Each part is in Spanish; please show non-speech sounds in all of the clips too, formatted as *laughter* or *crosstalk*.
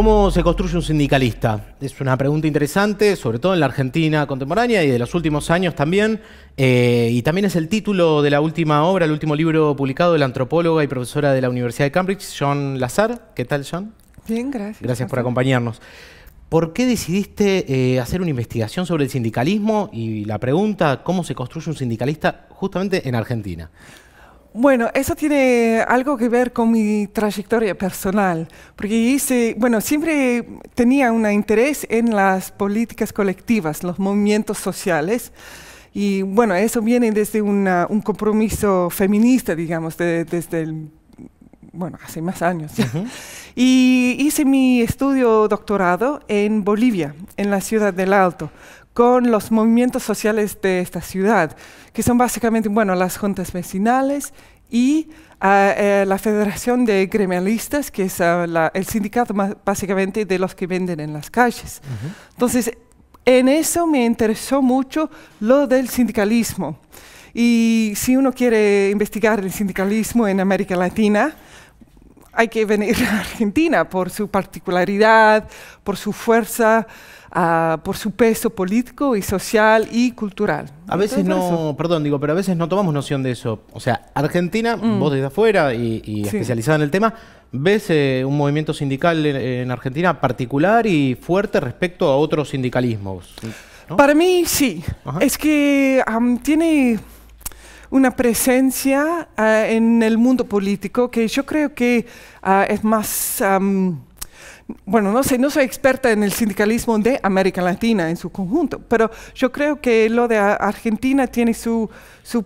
¿Cómo se construye un sindicalista? Es una pregunta interesante, sobre todo en la Argentina contemporánea y de los últimos años también. Eh, y también es el título de la última obra, el último libro publicado de la antropóloga y profesora de la Universidad de Cambridge, John Lazar. ¿Qué tal, John? Bien, gracias. Gracias, por acompañarnos. ¿Por qué decidiste eh, hacer una investigación sobre el sindicalismo y la pregunta cómo se construye un sindicalista justamente en Argentina? Bueno, eso tiene algo que ver con mi trayectoria personal, porque hice, bueno, siempre tenía un interés en las políticas colectivas, los movimientos sociales, y bueno, eso viene desde un compromiso feminista, digamos, desde el, bueno, hace más años. *laughs* Y hice mi estudio doctorado en Bolivia, en la ciudad del Alto, con los movimientos sociales de esta ciudad, que son básicamente bueno, las juntas vecinales y ah, eh, la Federación de Gremialistas, que es ah, el sindicato básicamente de los que venden en las calles. Entonces, en eso me interesó mucho lo del sindicalismo. Y si uno quiere investigar el sindicalismo en América Latina, hay que venir a Argentina por su particularidad, por su fuerza, ah, por su peso político y social y cultural. A veces no, perdón, digo, pero a veces no tomamos noción de eso. O sea, Argentina, mm. vos desde afuera y, especializada en el tema, ves eh, un movimiento sindical en, Argentina particular y fuerte respecto a otros sindicalismos. Para mí sí. Es que tiene una presencia ah, en el mundo político que yo creo que ah, es más... bueno, no sé, no soy experta en el sindicalismo de América Latina en su conjunto, pero yo creo que lo de Argentina tiene su,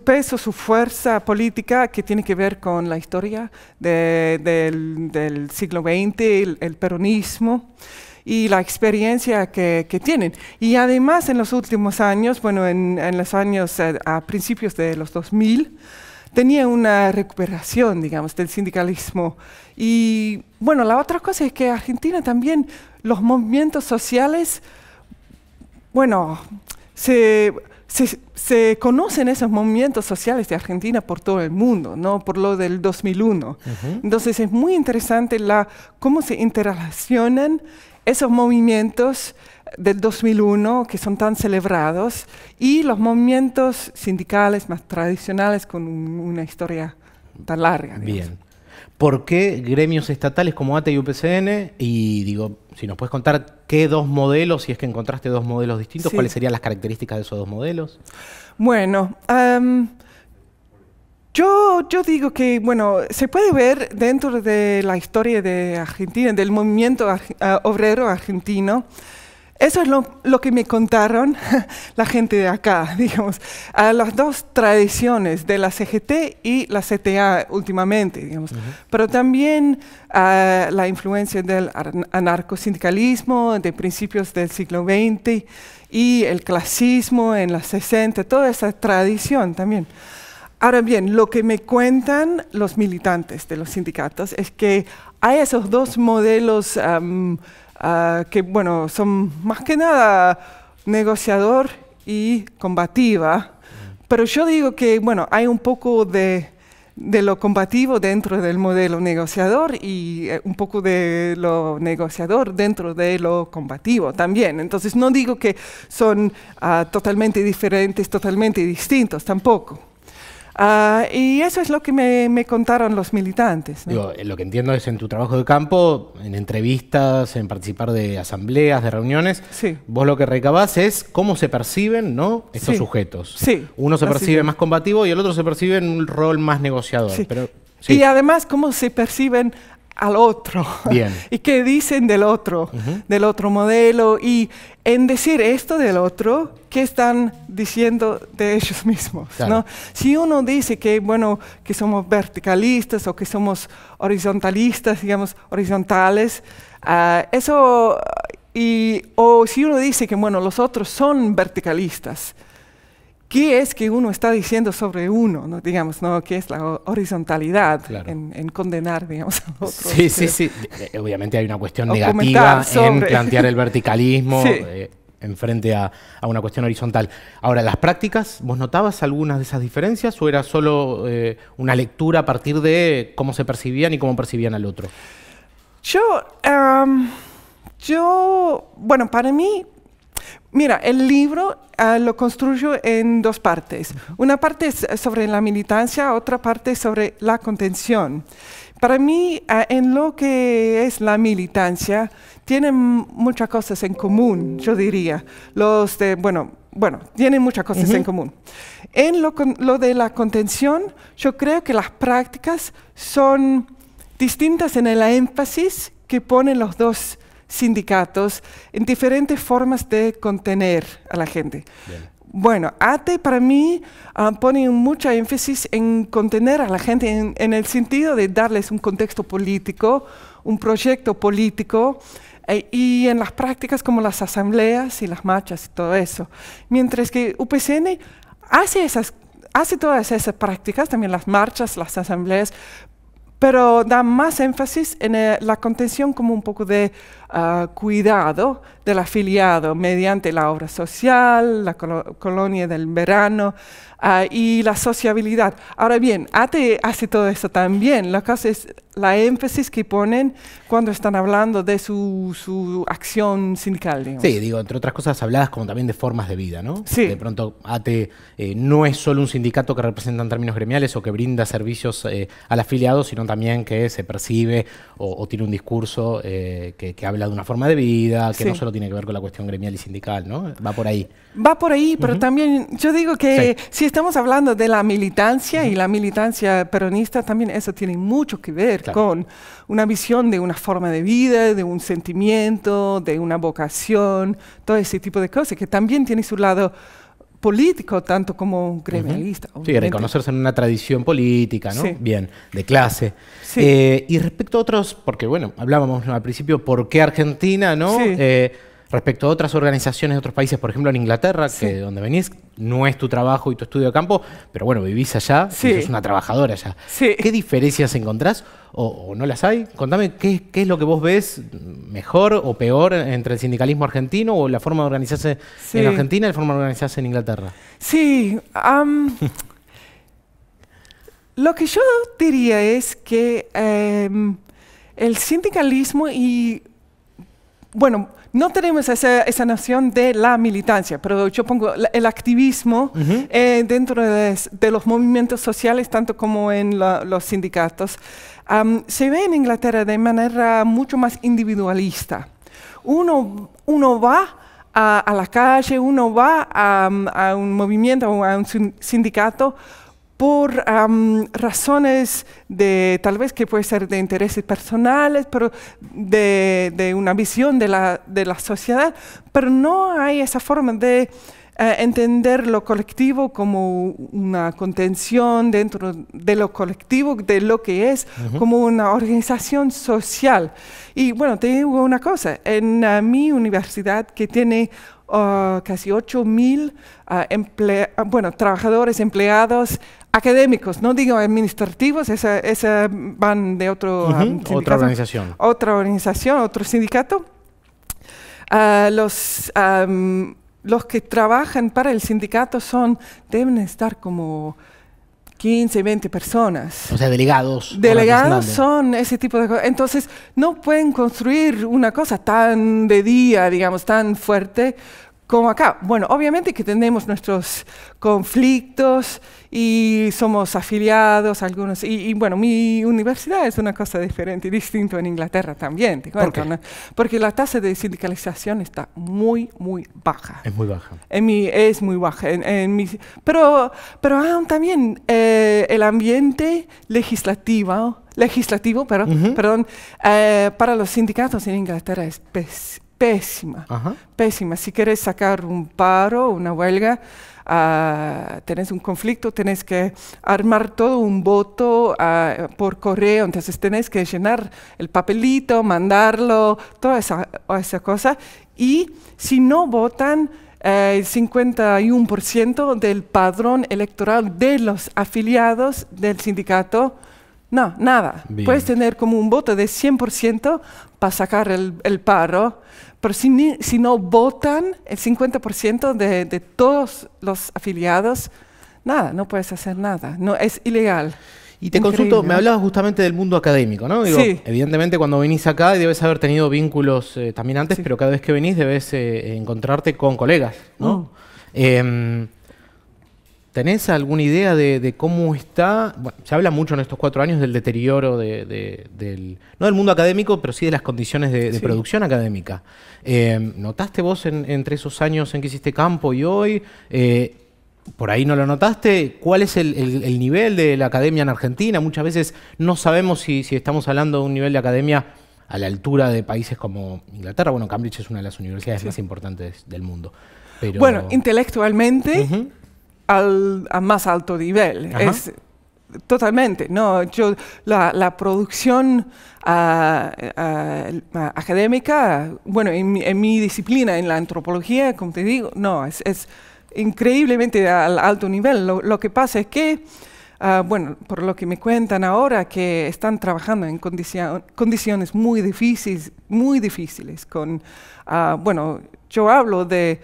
peso, su fuerza política que tiene que ver con la historia del, siglo XX, el peronismo y la experiencia que, tienen. Y además en los últimos años, bueno, en, en los años eh, a, principios de los 2000, tenía una recuperación, digamos, del sindicalismo. Y bueno, la otra cosa es que Argentina también, los movimientos sociales, bueno, se, se, conocen esos movimientos sociales de Argentina por todo el mundo, ¿no? Por lo del 2001. Entonces es muy interesante la, cómo se interrelacionan esos movimientos del 2001 que son tan celebrados y los movimientos sindicales más tradicionales con una historia tan larga. Bien. ¿Por qué gremios estatales como ATE y UPCN? Y digo, si nos puedes contar qué dos modelos, si es que encontraste dos modelos distintos, ¿cuáles serían las características de esos dos modelos? Bueno, yo, digo que, bueno, se puede ver dentro de la historia de Argentina, del movimiento eh, obrero argentino, eso es lo, que me contaron *laughs* la gente de acá, *laughs* digamos, a las dos tradiciones de la CGT y la CTA últimamente, digamos, pero también a ah, la influencia del anarcosindicalismo de principios del siglo XX y el clasismo en los 60, toda esa tradición también. Ahora bien, lo que me cuentan los militantes de los sindicatos es que hay esos dos modelos ah, que, bueno, son más que nada negociador y combativa, pero yo digo que, bueno, hay un poco de, lo combativo dentro del modelo negociador y eh, un poco de lo negociador dentro de lo combativo también. Entonces no digo que son ah, totalmente diferentes, totalmente distintos tampoco. Ah, y eso es lo que me, me contaron los militantes. Eh, lo que entiendo es en tu trabajo de campo, en entrevistas, en participar de asambleas, de reuniones, vos lo que recabás es cómo se perciben ¿no? estos sujetos. Uno se percibe más combativo y el otro se percibe en un rol más negociador. Pero, y además cómo se perciben al otro *laughs* y qué dicen del otro, del otro modelo y en decir esto del otro, qué están diciendo de ellos mismos. Si uno dice que, bueno, que somos verticalistas o que somos horizontalistas, digamos, horizontales, ah, eso, y, o si uno dice que, bueno, los otros son verticalistas, ¿Qué es que uno está diciendo sobre uno? Digamos, ¿no? ¿Qué es la horizontalidad en, condenar, digamos, a Sí, sí, este, sí. Obviamente hay una cuestión negativa en plantear el *laughs* verticalismo. Eh, en frente a, una cuestión horizontal. Ahora, las prácticas, ¿vos notabas algunas de esas diferencias o era solo eh, una lectura a partir de cómo se percibían y cómo percibían al otro? Yo, em, yo, bueno, para mí Mira, el libro ah, lo construyo en dos partes. Una parte es eh, sobre la militancia, otra parte sobre la contención. Para mí, ah, en lo que es la militancia, tienen muchas cosas en común, yo diría. Los de, bueno, bueno, tienen muchas cosas en común. En lo de la contención, yo creo que las prácticas son distintas en el énfasis que ponen los dos sindicatos, en diferentes formas de contener a la gente. Bueno, ATE para mí ah, pone mucha énfasis en contener a la gente en, el sentido de darles un contexto político, un proyecto político eh, y en las prácticas como las asambleas y las marchas y todo eso. Mientras que UPCN hace, esas, hace todas esas prácticas, también las marchas, las asambleas, pero da más énfasis en eh, la contención como un poco de ah, cuidado del afiliado mediante la obra social, la colonia del verano, Ah, y la sociabilidad. Ahora bien, ATE hace todo eso también. La hace es la énfasis que ponen cuando están hablando de su, acción sindical. Sí, digo, entre otras cosas habladas como también de formas de vida, ¿no? De pronto ATE eh, no es solo un sindicato que representa en términos gremiales o que brinda servicios eh, al afiliado, sino también que se percibe o, tiene un discurso eh, que, habla de una forma de vida, que no solo tiene que ver con la cuestión gremial y sindical, ¿no? Va por ahí. Va por ahí, pero también yo digo que sí. si estamos hablando de la militancia y la militancia peronista también eso tiene mucho que ver con una visión de una forma de vida, de un sentimiento, de una vocación, todo ese tipo de cosas que también tiene su lado político tanto como gremialista. Sí, reconocerse en una tradición política, ¿no? Bien, de clase. Eh, y respecto a otros, porque bueno, hablábamos al principio por qué Argentina, ¿no? Sí. Eh, Respecto a otras organizaciones de otros países, por ejemplo en Inglaterra, que donde venís, no es tu trabajo y tu estudio de campo, pero bueno, vivís allá sos una trabajadora allá. ¿Qué diferencias encontrás o, no las hay? Contame, ¿qué, es lo que vos ves mejor o peor entre el sindicalismo argentino o la forma de organizarse en Argentina y la forma de organizarse en Inglaterra? Sí, lo que yo diría es que em, el sindicalismo y bueno, no tenemos esa, esa, noción de la militancia, pero yo pongo el activismo eh, dentro de, los movimientos sociales, tanto como en los sindicatos. se ve en Inglaterra de manera mucho más individualista. Uno, va a, la calle, uno va a, a un movimiento o a un sindicato por razones de tal vez que puede ser de intereses personales, pero de, una visión de la, de la, sociedad, pero no hay esa forma de eh, entender lo colectivo como una contención dentro de lo colectivo, de lo que es, como una organización social. Y bueno, te digo una cosa, en eh, mi universidad que tiene oh, casi 8000 mil eh, bueno, trabajadores empleados académicos, no digo administrativos, esa, van de otro um, otra organización, otra organización, otro sindicato. Ah, los los que trabajan para el sindicato son deben estar como 15, 20 personas. O sea, delegados. Delegados son ese tipo de cosas. Entonces, no pueden construir una cosa tan de día, digamos, tan fuerte como acá. Bueno, obviamente que tenemos nuestros conflictos y somos afiliados algunos. Y, bueno, mi universidad es una cosa diferente y distinto en Inglaterra también, te Porque la tasa de sindicalización está muy, muy baja. Es muy baja. es muy baja. pero, pero aún también eh, el ambiente legislativo legislativo, eh, para los sindicatos en Inglaterra es, pésima, pésima. Si quieres sacar un paro, una huelga, ah, tenés un conflicto, tenés que armar todo un voto ah, por correo, entonces tenés que llenar el papelito, mandarlo, toda esa, esa cosa. Y si no votan, eh, el 51% del padrón electoral de los afiliados del sindicato no, nada. Puedes tener como un voto de 100% para sacar el, paro, pero si, no votan el 50% de, de todos los afiliados, nada, no puedes hacer nada. No, es ilegal. Y te consulto, me hablabas justamente del mundo académico, ¿no? Evidentemente cuando venís acá debes haber tenido vínculos eh, también antes, pero cada vez que venís debes eh, encontrarte con colegas, ¿no? Mm. Em, ¿Tenés alguna idea de, cómo está? se habla mucho en estos cuatro años del deterioro del, no del mundo académico, pero sí de las condiciones de, producción académica. Eh, ¿Notaste vos en, entre esos años en que hiciste campo y hoy? Eh, por ahí no lo notaste, ¿cuál es el, nivel de la academia en Argentina? Muchas veces no sabemos si, estamos hablando de un nivel de academia a la altura de países como Inglaterra. Bueno, Cambridge es una de las universidades más importantes del mundo. Pero... Bueno, intelectualmente al, a más alto nivel. Es, totalmente, ¿no? Yo, la, producción ah, ah, académica, bueno, en mi, disciplina, en la antropología, como te digo, no, es, increíblemente al alto nivel. Lo, que pasa es que, ah, bueno, por lo que me cuentan ahora, que están trabajando en condiciones muy difíciles, muy difíciles, con, bueno, yo hablo de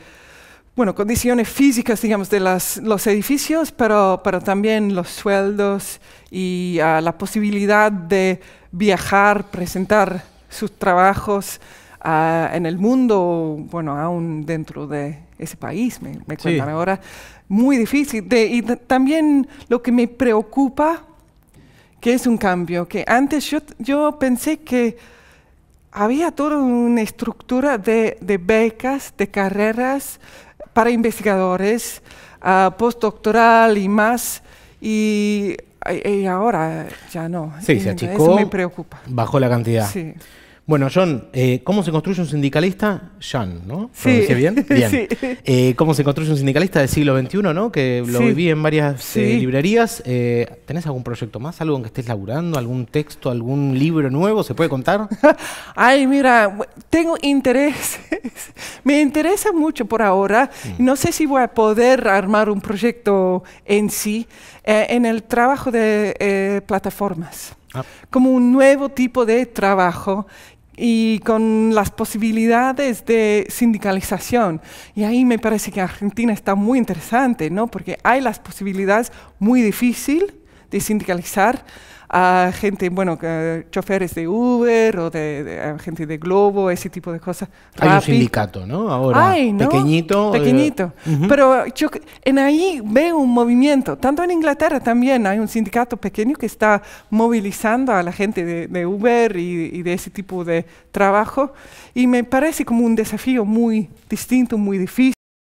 bueno, condiciones físicas, digamos, de los edificios, pero, pero, también los sueldos y ah, la posibilidad de viajar, presentar sus trabajos ah, en el mundo, bueno, aún dentro de ese país, me, me cuentan ahora. Muy difícil. De, y también lo que me preocupa, que es un cambio, que antes yo, yo pensé que había toda una estructura de, de becas, de carreras, para investigadores, ah, postdoctoral y más, y, ahora ya no. Sí, se eh, achicó. Eso me preocupa. Bajó la cantidad. Sí. Bueno, John, eh, ¿cómo se construye un sindicalista? John, ¿no? Sí. bien? *laughs* Bien. Eh, ¿Cómo se construye un sindicalista del siglo XXI, ¿no? Que lo viví en varias librerías. ¿Tenés algún proyecto más? ¿Algo en que estés laburando? ¿Algún texto? ¿Algún libro nuevo? ¿Se puede contar? *laughs* Ay, mira, tengo intereses me interesa mucho por ahora. Mm. No sé si voy a poder armar un proyecto en sí eh, en el trabajo de eh, plataformas. Ah. Como un nuevo tipo de trabajo y con las posibilidades de sindicalización. Y ahí me parece que Argentina está muy interesante, ¿no? Porque hay las posibilidades muy difícil de sindicalizar a gente, bueno, choferes de Uber o de, gente de Globo, ese tipo de cosas. Hay un sindicato, ¿no? Ahora, pequeñito. Eh, pequeñito. Pero yo en ahí veo un movimiento, tanto en Inglaterra también hay un sindicato pequeño que está movilizando a la gente de, Uber y de ese tipo de trabajo y me parece como un desafío muy distinto, muy difícil.